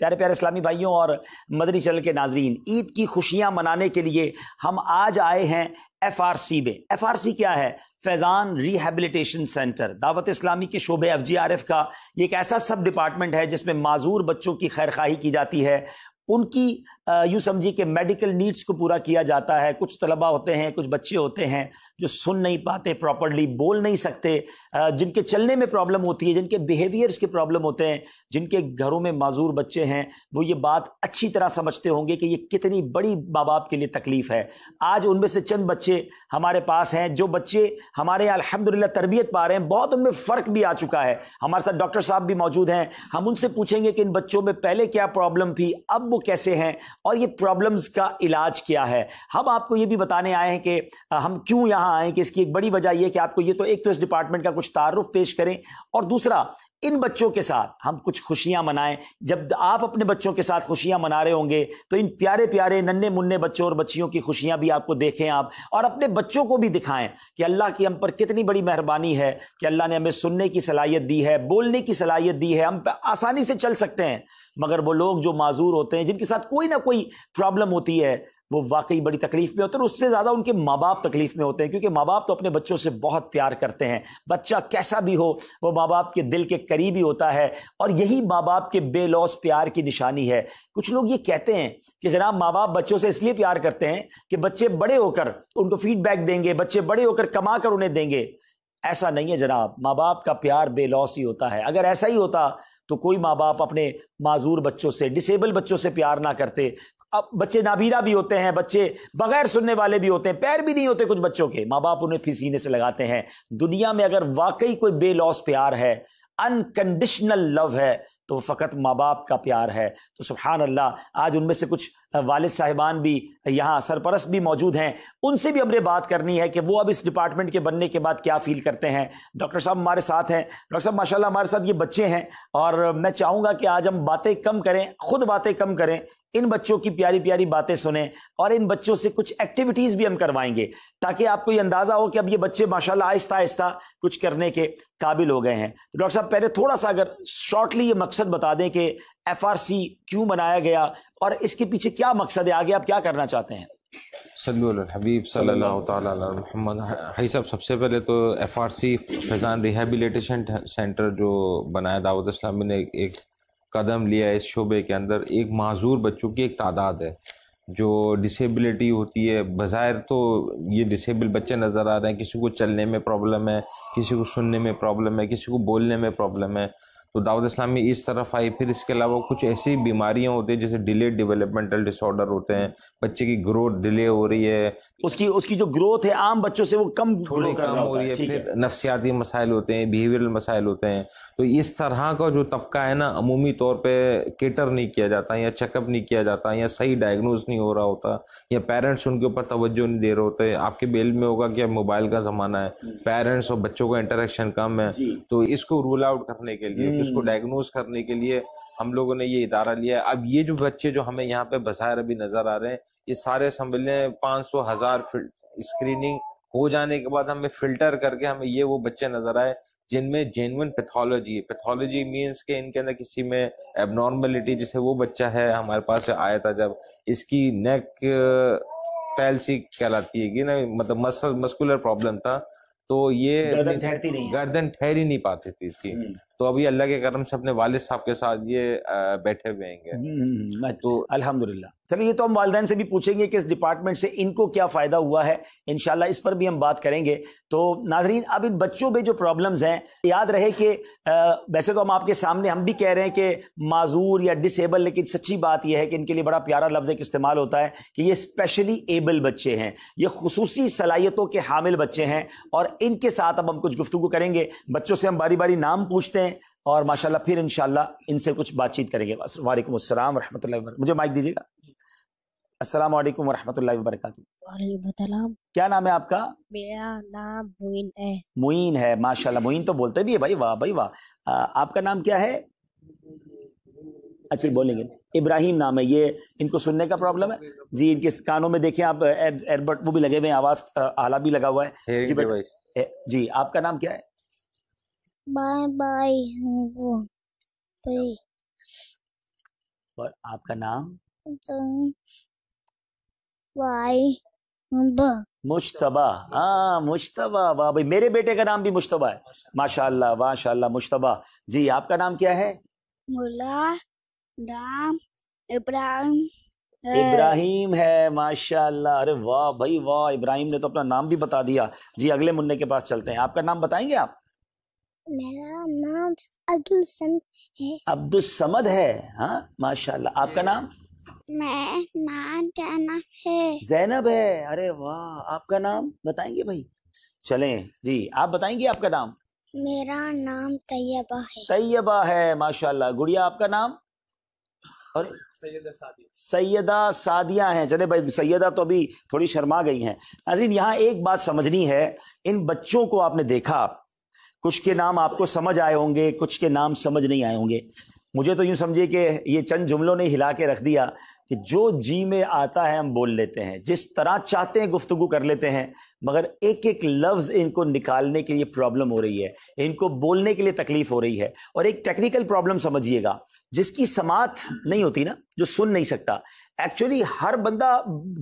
پیارے پیارے اسلامی بھائیوں اور مدنی چل کے ناظرین عید کی خوشیاں منانے کے لیے ہم آج آئے ہیں ایف آر سی میں ایف آر سی کیا ہے فیضان ریہیبلیٹیشن سینٹر دعوت اسلامی کے شعبے ایف جی آر ایف کا یہ ایک ایسا سب ڈپارٹمنٹ ہے جس میں معذور بچوں کی خیرخواہی کی جاتی ہے ان کی یوں سمجھیے کہ میڈیکل نیڈس کو پورا کیا جاتا ہے کچھ طلبہ ہوتے ہیں کچھ بچے ہوتے ہیں جو سن نہیں پاتے پراپرلی بول نہیں سکتے جن کے چلنے میں پرابلم ہوتی ہے جن کے بیہیویئرس کے پرابلم ہوتے ہیں جن کے گھروں میں معذور بچے ہیں وہ یہ بات اچھی طرح سمجھتے ہوں گے کہ یہ کتنی بڑی ماں باپ کے لیے تکلیف ہے آج ان میں سے چند بچے ہمارے پاس ہیں جو بچے ہمارے یہاں الحمد تربیت پا رہے ہیں بہت ان میں فرق بھی آ چکا ہے ہمارے ساتھ ڈاکٹر صاحب بھی موجود ہیں ہم ان سے پوچھیں گے کہ ان بچوں میں پہلے کیا پرابلم تھی اب وہ کیسے ہیں اور یہ پرابلمز کا علاج کیا ہے ہم آپ کو یہ بھی بتانے آئے ہیں کہ ہم کیوں یہاں آئیں کہ اس کی ایک بڑی وجہ یہ کہ آپ کو یہ تو ایک تو اس ڈپارٹمنٹ کا کچھ تعارف پیش کریں اور دوسرا ان بچوں کے ساتھ ہم کچھ خوشیاں منائیں جب آپ اپنے بچوں کے ساتھ خوشیاں منا رہے ہوں گے تو ان پیارے پیارے ننے منع بچوں اور بچیوں کی خوشیاں بھی آپ کو دیکھیں آپ اور اپنے بچوں کو بھی دکھائیں کہ اللہ کی ہم پر کتنی بڑی مہربانی ہے کہ اللہ نے ہمیں سننے کی صلاحیت دی ہے بولنے کی صلاحیت دی ہے ہم آسانی سے چل سکتے ہیں مگر وہ لوگ جو معذور ہوتے ہیں جن کے ساتھ کوئی نہ کوئی پرابلم ہوتی ہے وہ واقعی بڑی تکلیف میں ہوتے ہیں اس سے زیادہ ان کے ماں باپ تکلیف میں ہوتے ہیں کیونکہ ماں باپ تو اپنے بچوں سے بہت پیار کرتے ہیں بچہ کیسا بھی ہو وہ ماں باپ کے دل کے قریب ہی ہوتا ہے اور یہی ماں باپ کے بے لوس پیار کی نشانی ہے کچھ لوگ یہ کہتے ہیں کہ جناب ماں باپ بچوں سے اس لیے پیار کرتے ہیں کہ بچے بڑے ہو کر ان کو فیڈ بیک دیں گے بچے بڑے ہو کر کما کر انہیں دیں گے ایسا نہیں ہے جناب ماں باپ کا پیار بے لوس ہی ہوتا ہے اگر ایسا ہی ہوتا تو کوئی ماں باپ اپنے معذور بچوں سے ڈسیبل بچوں سے پیار نہ کرتے اب بچے نابیرا بھی ہوتے ہیں بچے بغیر سننے والے بھی ہوتے ہیں پیر بھی نہیں ہوتے کچھ بچوں کے ماں باپ انہیں سینے سے لگاتے ہیں دنیا میں اگر واقعی کوئی بے لوس پیار ہے انکنڈیشنل لو ہے تو وہ فقط ماں باپ کا پیار ہے تو سبحان اللہ آج ان میں سے کچھ والد صاحبان بھی یہاں سرپرست بھی موجود ہیں ان سے بھی ہم نے بات کرنی ہے کہ وہ اب اس ڈپارٹمنٹ کے بننے کے بعد کیا فیل کرتے ہیں ڈاکٹر صاحب ہمارے ساتھ ہیں ڈاکٹر صاحب ماشاءاللہ ہمارے ساتھ یہ بچے ہیں اور میں چاہوں گا کہ آج ہم باتیں کم کریں خود باتیں کم کریں ان بچوں کی پیاری پیاری باتیں سنیں اور ان بچوں سے کچھ ایکٹیویٹیز بھی ہم کروائیں گے تاکہ آپ کو یہ اندازہ ہو کہ اب یہ بچے ماشاءاللہ آہستہ آہستہ کچھ کرنے کے قابل ہو گئے ہیں تو ڈاکٹر صاحب پہلے تھوڑا سا اگر شارٹلی یہ مقصد بتا دیں کہ ایف آر سی کیوں بنایا گیا اور اس کے پیچھے کیا مقصد ہے آگے آپ کیا کرنا چاہتے ہیں صلی اللہ حبیب صلی اللہ تعالیٰ علیہ محمد حی صاحب سب سے پہلے تو F R C Faizan rehabilitation centre جو بنایا دعوت اسلامی نے ایک قدم لیا ہے اس شعبے کے اندر ایک معذور بچوں کی ایک تعداد ہے جو ڈسیبلٹی ہوتی ہے بظاہر تو یہ ڈسیبل بچے نظر آ رہے ہیں کسی کو چلنے میں پرابلم ہے کسی کو سننے میں پرابلم ہے کسی کو بولنے میں پرابلم ہے تو دعوت اسلامی اس طرف آئی پھر اس کے علاوہ کچھ ایسی بیماریاں ہوتی ہیں جیسے ڈیلے ڈیولپمنٹل ڈس آرڈر ہوتے ہیں بچے کی گروتھ ڈیلے ہو رہی ہے اس کی اس کی جو گروتھ ہے عام بچوں سے وہ کم تھوڑی کم ہو رہی ہے پھر نفسیاتی مسائل ہوتے ہیں بیہیویئر مسائل ہوتے ہیں تو اس طرح کا جو طبقہ ہے نا عمومی طور پہ کیٹر نہیں کیا جاتا یا چیک اپ نہیں کیا جاتا یا صحیح ڈائگنوز نہیں ہو رہا ہوتا یا پیرنٹس ان کے اوپر توجہ نہیں دے رہے ہوتے آپ کے بیل میں ہوگا کہ اب موبائل کا زمانہ ہے پیرنٹس جی۔ اور بچوں کا انٹریکشن کم ہے جی۔ تو اس کو رول آؤٹ کرنے کے لیے کو ڈائگنوز کرنے کے لیے ہم لوگوں نے یہ ادارہ لیا ہے اب یہ جو بچے جو ہمیں یہاں پہ بظاہر ابھی نظر آ رہے ہیں یہ سارے پانچ سو ہزار ہو جانے کے بعد ہمیں ہمیں فلٹر کر کے یہ وہ بچے نظر آئے جن میں جینون پیتھولوجی ہے پیتھولوجی مینس کے ان کے اندر کسی میں نارملٹی جیسے وہ بچہ ہے ہمارے پاس آیا تھا جب اس کی نیک پیلسی کہلاتی ہے کہ مطلب مسکولر پرابلم تھا تو یہ گردن ٹھہر ہی نہیں پاتی تھی اس کی تو ابھی اللہ کے کرم سے اپنے والد صاحب کے ساتھ یہ بیٹھے ہوئے تو الحمد للہ چلو یہ تو ہم والدین سے بھی پوچھیں گے کہ اس ڈپارٹمنٹ سے ان کو کیا فائدہ ہوا ہے انشاءاللہ اس پر بھی ہم بات کریں گے تو ناظرین اب ان بچوں میں جو پرابلمز ہیں یاد رہے کہ ویسے تو ہم آپ کے سامنے ہم بھی کہہ رہے ہیں کہ معذور یا ڈس ایبل لیکن سچی بات یہ ہے کہ ان کے لیے بڑا پیارا لفظ ایک استعمال ہوتا ہے کہ یہ اسپیشلی ایبل بچے ہیں یہ خصوصی صلاحیتوں کے حامل بچے ہیں اور ان کے ساتھ اب ہم کچھ گفتگو کریں گے بچوں سے ہم باری باری نام پوچھتے ہیں اور ماشاءاللہ پھر انشاءاللہ ان سے کچھ بات چیت کریں گے وعلیکم السلام ورحمۃ اللہ وبرکاتہ مجھے مائک دیجیے گا السلام علیکم ورحمۃ اللہ وبرکاتہ السلام کیا نام نام ہے آپ کا میرا موین تو بولتے بھی ہے بھائی بھائی واہ واہ آپ کا نام کیا ہے اچھا بولیں گے ابراہیم نام ہے یہ ان کو سننے کا پرابلم ہے جی ان کے کانوں میں دیکھیں آپ ایئربٹ وہ بھی لگے ہوئے ہیں آواز آلہ بھی لگا ہوا ہے جی،, جی آپ کا نام کیا ہے اور آپ کا نام مشتبہ ہاں مشتبہ واہ بھائی میرے بیٹے کا نام بھی مشتبہ ہے ماشاء اللہ ماشاء اللہ مشتبہ جی آپ کا نام کیا ہے ملا نام ابراہیم ابراہیم ہے ماشاء اللہ ارے واہ بھائی واہ ابراہیم نے تو اپنا نام بھی بتا دیا جی اگلے منع کے پاس چلتے ہیں آپ کا نام بتائیں گے آپ میرا نام عبد السمد ہے عبد السمد ہے ہاں ماشاء اللہ آپ کا نام میں نام زینب ہے زینب ہے ارے واہ آپ کا نام بتائیں گے بھائی چلیں جی آپ بتائیں گے آپ کا نام میرا نام طیبہ ہے طیبہ ہے ماشاء اللہ گڑیا آپ کا نام اور سیدہ سادیا سیدہ سادیا ہیں چلے بھائی سیدہ تو ابھی تھوڑی شرما گئی ہیں ناظرین یہاں ایک بات سمجھنی ہے ان بچوں کو آپ نے دیکھا کچھ کے نام آپ کو سمجھ آئے ہوں گے کچھ کے نام سمجھ نہیں آئے ہوں گے مجھے تو یوں سمجھیے کہ یہ چند جملوں نے ہلا کے رکھ دیا کہ جو جی میں آتا ہے ہم بول لیتے ہیں جس طرح چاہتے ہیں گفتگو کر لیتے ہیں مگر ایک ایک لفظ ان کو نکالنے کے لیے پرابلم ہو رہی ہے ان کو بولنے کے لیے تکلیف ہو رہی ہے اور ایک ٹیکنیکل پرابلم سمجھیے گا جس کی سماعت نہیں ہوتی نا جو سن نہیں سکتا ایکچولی ہر بندہ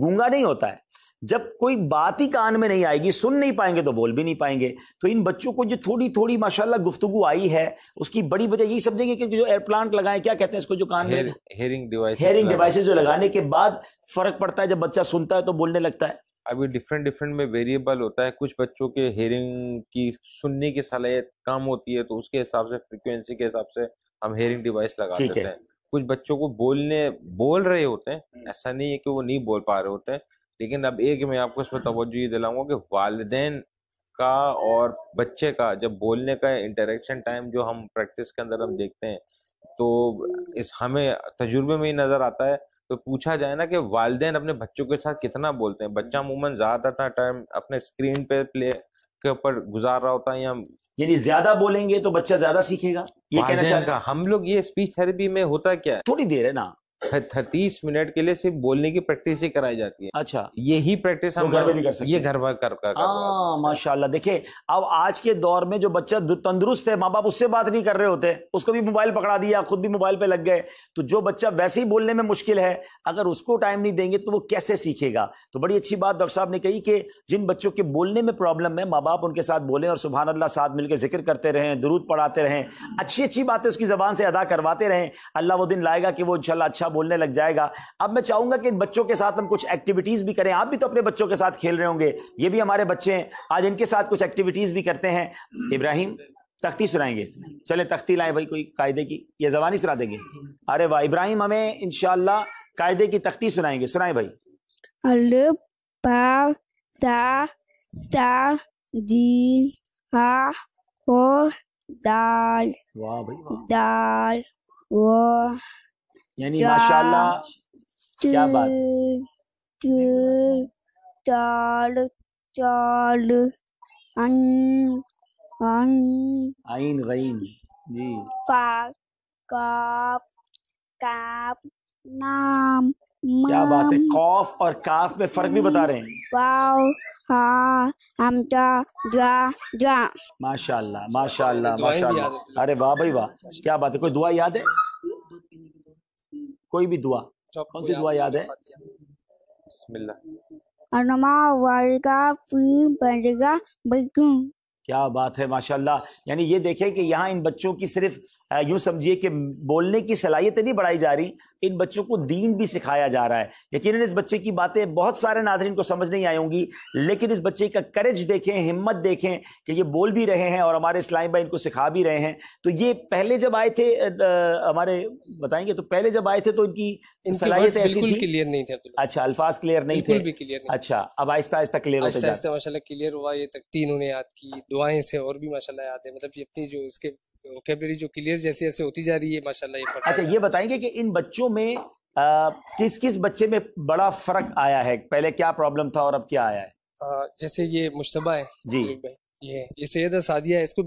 گونگا نہیں ہوتا ہے جب کوئی بات ہی کان میں نہیں آئے گی سن نہیں پائیں گے تو بول بھی نہیں پائیں گے تو ان بچوں کو جو تھوڑی تھوڑی ماشاءاللہ گفتگو آئی ہے اس کی بڑی وجہ یہی سمجھیں گے کہ جو ایئر سنتا ہے تو بولنے لگتا ہے ابھی ڈفرینٹ ڈفرینٹ میں ویریبل ہوتا ہے کچھ بچوں کے ہیئرنگ کی سننے کی صلاحیت کم ہوتی ہے تو اس کے حساب سے فریکوینسی کے حساب سے ہم ہیئرنگ ڈیوائس لگا دیتے ہیں کچھ بچوں کو بولنے بول رہے ہوتے ہیں ایسا نہیں ہے کہ وہ نہیں بول پا رہے ہوتے ہیں لیکن اب ایک میں آپ کو اس پر توجہ یہ دلاؤں گا کہ والدین کا اور بچے کا جب بولنے کا انٹریکشن ٹائم جو ہم ہم پریکٹس کے اندر دیکھتے ہیں تو اس ہمیں تجربے میں ہی نظر آتا ہے تو پوچھا جائے نا کہ والدین اپنے بچوں کے ساتھ کتنا بولتے ہیں بچہ عموماً زیادہ تھا پلے کے اوپر گزار رہا ہوتا ہے یا یعنی زیادہ بولیں گے تو بچہ زیادہ سیکھے گا ہم لوگ یہ اسپیچ تھراپی میں ہوتا کیا ہے تھوڑی دیر ہے نا تھتیس منٹ کے صرف بولنے کی پریکٹس ہی کرائی جاتی ہے اچھا یہ پریکٹس ہم گھر گھر کر کر ہاں، دیکھیں اب آج کے دور میں جو بچہ تندرست ہے ماں باپ اس سے بات نہیں کر رہے ہوتے اس کو بھی موبائل پکڑا دیا خود بھی موبائل پہ لگ گئے تو جو بچہ ویسے ہی بولنے میں مشکل ہے اگر اس کو ٹائم نہیں دیں گے تو وہ کیسے سیکھے گا تو بڑی اچھی بات ڈاکٹر صاحب نے کہی کہ جن بچوں کے بولنے میں پرابلم ہے ماں باپ ان کے ساتھ بولیں اور سبحان اللہ ساتھ مل کے ذکر کرتے رہیں درود پڑھاتے رہیں اچھی اچھی باتیں اس کی زبان سے ادا کرواتے رہیں اللہ وہ دن لائے گا کہ وہ ان اچھا اچھا بولنے لگ جائے گا اب میں چاہوں گا کہ ان بچوں کے ساتھ ہم کچھ ایکٹیویٹیز بھی کریں آپ بھی تو اپنے بچوں کے ساتھ کھیل رہے ہوں گے یہ بھی ہمارے بچے ہیں آج ان کے ساتھ کچھ ایکٹیویٹیز بھی کرتے ہیں ابراہیم تختی سنائیں گے چلے تختی لائیں بھائی کوئی قاعدے کی یہ زبانی سنا دیں گے ارے واہ ابراہیم ہمیں انشاءاللہ قاعدے کی تختی سنائیں گے سنائیں بھائی الف با تا تا جی ہا ہو دال واہ بھائی دال وہ یعنی ماشاءاللہ کیا بات دال دال ان غین جی پا کاف کاف نام کیا بات ہے کاف اور کاف میں فرق بھی بتا رہے ہیں واو ہا ہم جا جا جا ماشاءاللہ ماشاءاللہ ماشاءاللہ ارے واہ بھائی واہ کیا بات ہے کوئی دعا یاد ہے کوئی بھی دعا کون سی دعا یاد ہے بسم اللہ انما وارگا فی بندگا بگن کیا بات ہے ماشاء اللہ یعنی یہ دیکھیں کہ یہاں ان بچوں کی صرف یوں سمجھیے کہ بولنے کی صلاحیت نہیں بڑھائی جا رہی ان بچوں کو دین بھی سکھایا جا رہا ہے یقیناً اس بچے کی باتیں بہت سارے ناظرین کو سمجھ نہیں آئے ہوں گی لیکن اس بچے کا کریج دیکھیں ہمت دیکھیں کہ یہ بول بھی رہے ہیں اور ہمارے اسلام بھائی ان کو سکھا بھی رہے ہیں تو یہ پہلے جب آئے تھے ہمارے بتائیں گے تو پہلے جب آئے تھے تو ان کلیئر نہیں تھے اچھا الفاظ کلیئر نہیں تھے اچھا اب آہستہ آہستہ کلیئر ہوا یہ دعائیں سے اور بھی ماشاء اللہ آتے مطلب ہیں اپنی جو اس کے جو کلیئر جیسے ہوتی جا رہی ہے ماشاء اللہ یہ اچھا، بتائیں گے کہ ان بچوں میں کس کس بچے میں بڑا فرق آیا ہے پہلے کیا پرابلم تھا اور اب کیا آیا ہے جیسے یہ مشتبہ ہے جی یہ سید سادیا اس کو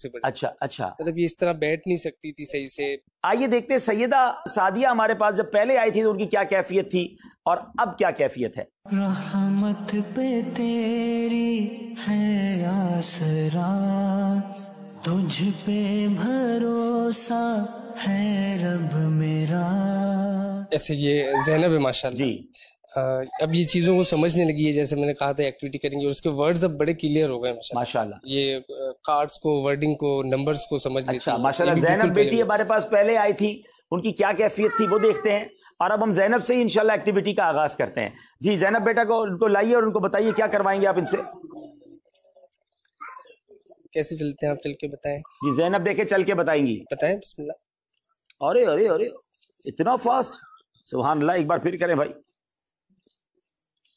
تھے اچھا اچھا مطلب یہ اس طرح بیٹھ نہیں سکتی تھی صحیح سے آئیے دیکھتے سیدہ سادیا ہمارے پاس جب پہلے آئی تھی تو ان کی کیا کیفیت تھی اور اب کیا کیفیت ہے رحمت پہ تیری ہے آسرا تجھ پہ بھروسہ ہے رب میرا ایسے یہ زینب ہے ماشاءاللہ جی۔ اب یہ چیزوں کو سمجھنے لگی ہے جیسے میں نے کہا تھا ایکٹیویٹی کریں گے اور اس کے ورڈز اب بڑے کلیئر ہو گئے ماشاء اللہ یہ کارڈز کو ورڈنگ کو نمبرز کو سمجھ لیتا ماشاء اللہ زینب بیٹی ہمارے پاس پہلے آئی تھی ان کی کیا کیفیت تھی وہ دیکھتے ہیں اور اب ہم زینب سے ہی انشاءاللہ ایکٹیویٹی کا آغاز کرتے ہیں جی زینب بیٹا کو ان کو لائیے اور ان کو بتائیے کیا کروائیں گے آپ ان سے کیسے چلتے ہیں آپ چل کے بتائیں جی زینب دیکھے چل کے بتائیں گی بتائیں بسم اللہ ارے ارے ارے اتنا فاسٹ سبحان اللہ ایک بار پھر کریں بھائی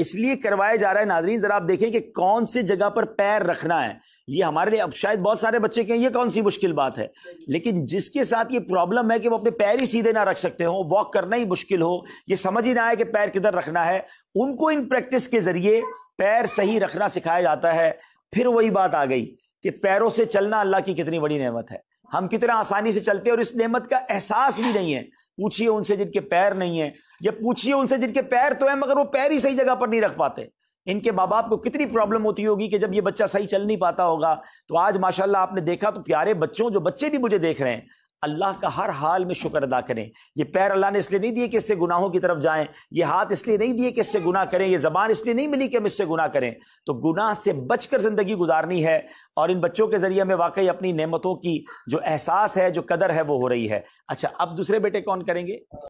اس لیے کروایا جا رہا ہے ناظرین ذرا آپ دیکھیں کہ کون سی جگہ پر پیر رکھنا ہے یہ ہمارے لیے اب شاید بہت سارے بچے کہیں یہ کون سی مشکل بات ہے لیکن جس کے ساتھ یہ پرابلم ہے کہ وہ اپنے پیر ہی سیدھے نہ رکھ سکتے ہو واک کرنا ہی مشکل ہو یہ سمجھ ہی نہ آئے کہ پیر کدھر رکھنا ہے ان کو ان پریکٹس کے ذریعے پیر صحیح رکھنا سکھایا جاتا ہے پھر وہی بات آ گئی کہ پیروں سے چلنا اللہ کی کتنی بڑی نعمت ہے ہم کتنا آسانی سے چلتے ہیں اور اس نعمت کا احساس بھی نہیں ہے پوچھیے ان سے جن کے پیر نہیں ہیں یا پوچھیے ان سے جن کے پیر تو ہیں مگر وہ پیر ہی صحیح جگہ پر نہیں رکھ پاتے ان کے ماں باپ کو کتنی پرابلم ہوتی ہوگی کہ جب یہ بچہ صحیح چل نہیں پاتا ہوگا تو آج ماشاءاللہ آپ نے دیکھا تو پیارے بچوں جو بچے بھی مجھے دیکھ رہے ہیں اللہ کا ہر حال میں شکر ادا کریں یہ پیر اللہ نے اس لیے نہیں دیے کہ اس سے گناہوں کی طرف جائیں یہ ہاتھ اس لیے نہیں دیے کہ اس سے گناہ کریں یہ زبان اس لیے نہیں ملی کہ ہم اس سے گناہ کریں تو گناہ سے بچ کر زندگی گزارنی ہے اور ان بچوں کے ذریعے میں واقعی اپنی نعمتوں کی جو احساس ہے جو قدر ہے وہ ہو رہی ہے اچھا اب دوسرے بیٹے کون کریں گے